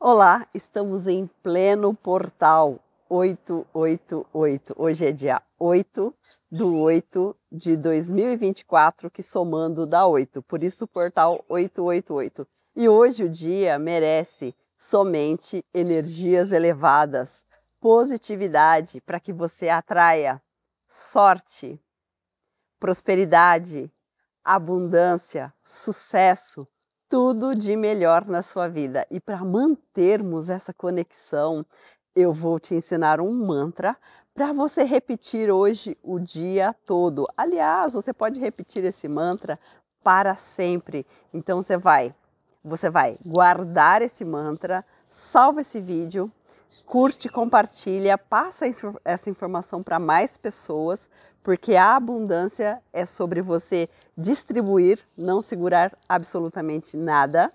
Olá, estamos em pleno portal 888. Hoje é dia 8 do 8 de 2024, que somando dá 8, por isso portal 888. E hoje o dia merece somente energias elevadas, positividade para que você atraia sorte, prosperidade, abundância, sucesso tudo de melhor na sua vida. E para mantermos essa conexão, eu vou te ensinar um mantra para você repetir hoje o dia todo. Aliás, você pode repetir esse mantra para sempre. Então você vai, você vai guardar esse mantra, salva esse vídeo, curte, compartilha, passa essa informação para mais pessoas, porque a abundância é sobre você distribuir, não segurar absolutamente nada.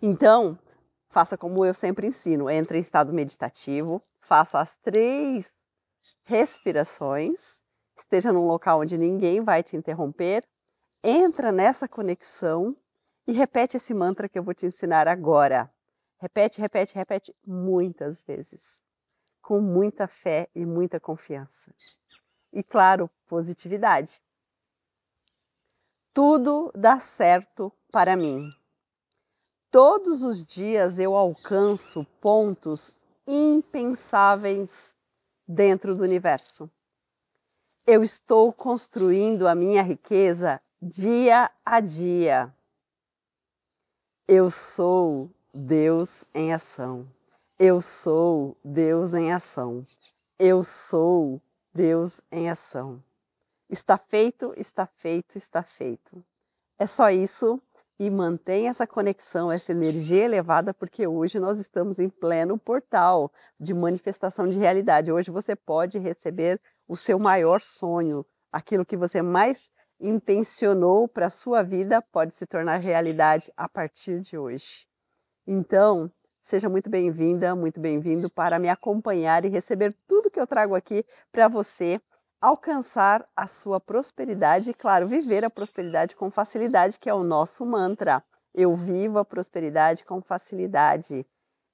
Então, faça como eu sempre ensino: entre em estado meditativo, faça as três respirações, esteja num local onde ninguém vai te interromper, entra nessa conexão e repete esse mantra que eu vou te ensinar agora. Repete, repete, repete muitas vezes, com muita fé e muita confiança. E claro, positividade. Tudo dá certo para mim. Todos os dias eu alcanço pontos impensáveis dentro do universo. Eu estou construindo a minha riqueza dia a dia. Eu sou Deus em ação. Eu sou Deus em ação. Eu sou Deus em ação. Está feito, está feito, está feito. É só isso e mantém essa conexão, essa energia elevada, porque hoje nós estamos em pleno portal de manifestação de realidade. Hoje você pode receber o seu maior sonho, aquilo que você mais intencionou para a sua vida pode se tornar realidade a partir de hoje. Então, seja muito bem-vinda, muito bem-vindo para me acompanhar e receber tudo que eu trago aqui para você alcançar a sua prosperidade e, claro, viver a prosperidade com facilidade, que é o nosso mantra. Eu vivo a prosperidade com facilidade.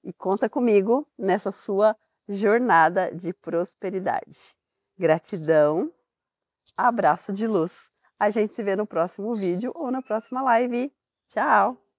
E conta comigo nessa sua jornada de prosperidade. Gratidão, abraço de luz. A gente se vê no próximo vídeo ou na próxima live. Tchau!